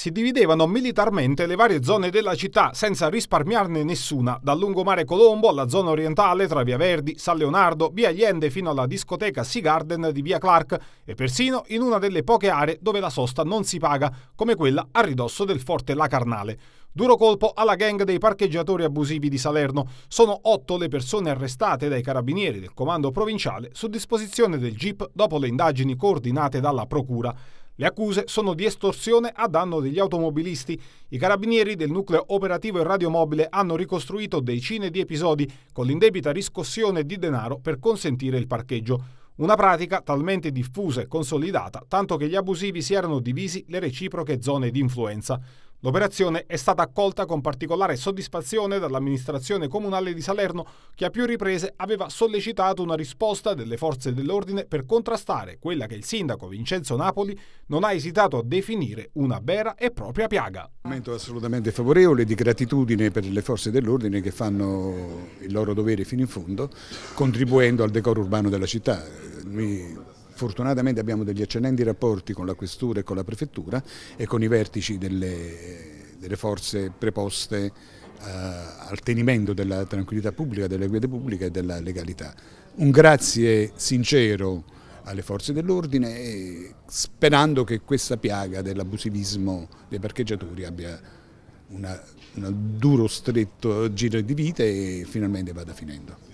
si dividevano militarmente le varie zone della città senza risparmiarne nessuna, dal lungomare Colombo alla zona orientale tra Via Verdi, San Leonardo, Via Allende fino alla discoteca Sea Garden di Via Clark e persino in una delle poche aree dove la sosta non si paga, come quella a ridosso del forte La Carnale. Duro colpo alla gang dei parcheggiatori abusivi di Salerno. Sono otto le persone arrestate dai carabinieri del comando provinciale su disposizione del GIP dopo le indagini coordinate dalla Procura. Le accuse sono di estorsione a danno degli automobilisti. I carabinieri del nucleo operativo e radiomobile hanno ricostruito decine di episodi con l'indebita riscossione di denaro per consentire il parcheggio. Una pratica talmente diffusa e consolidata, tanto che gli abusivi si erano divisi le reciproche zone di influenza. L'operazione è stata accolta con particolare soddisfazione dall'amministrazione comunale di Salerno che a più riprese aveva sollecitato una risposta delle forze dell'ordine per contrastare quella che il sindaco Vincenzo Napoli non ha esitato a definire una vera e propria piaga. Un momento assolutamente favorevole di gratitudine per le forze dell'ordine che fanno il loro dovere fino in fondo contribuendo al decoro urbano della città. Noi fortunatamente abbiamo degli eccellenti rapporti con la Questura e con la Prefettura e con i vertici delle, delle forze preposte eh, al tenimento della tranquillità pubblica, delle guide pubbliche e della legalità. Un grazie sincero alle forze dell'ordine sperando che questa piaga dell'abusivismo dei parcheggiatori abbia un duro stretto giro di vite e finalmente vada finendo.